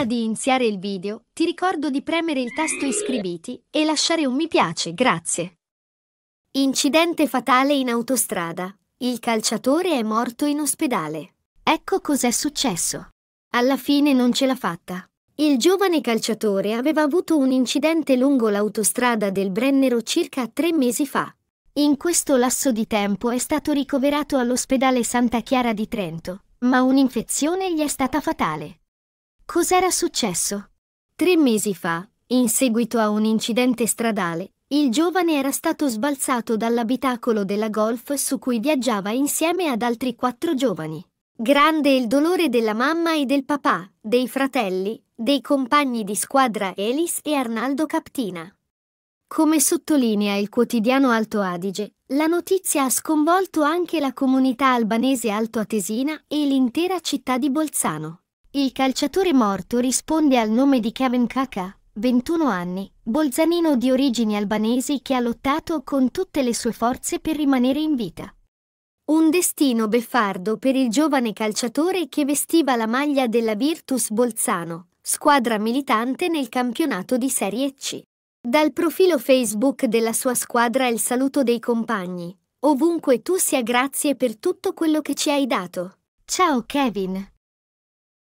Prima di iniziare il video, ti ricordo di premere il tasto iscriviti e lasciare un mi piace, grazie. Incidente fatale in autostrada. Il calciatore è morto in ospedale. Ecco cos'è successo. Alla fine non ce l'ha fatta. Il giovane calciatore aveva avuto un incidente lungo l'autostrada del Brennero circa tre mesi fa. In questo lasso di tempo è stato ricoverato all'ospedale Santa Chiara di Trento, ma un'infezione gli è stata fatale. Cos'era successo? Tre mesi fa, in seguito a un incidente stradale, il giovane era stato sbalzato dall'abitacolo della golf su cui viaggiava insieme ad altri quattro giovani. Grande il dolore della mamma e del papà, dei fratelli, dei compagni di squadra Elis e Arnaldo Captina. Come sottolinea il quotidiano Alto Adige, la notizia ha sconvolto anche la comunità albanese altoatesina e l'intera città di Bolzano. Il calciatore morto risponde al nome di Kevin Kaka, 21 anni, bolzanino di origini albanesi che ha lottato con tutte le sue forze per rimanere in vita. Un destino beffardo per il giovane calciatore che vestiva la maglia della Virtus Bolzano, squadra militante nel campionato di Serie C. Dal profilo Facebook della sua squadra il saluto dei compagni. Ovunque tu sia grazie per tutto quello che ci hai dato. Ciao Kevin,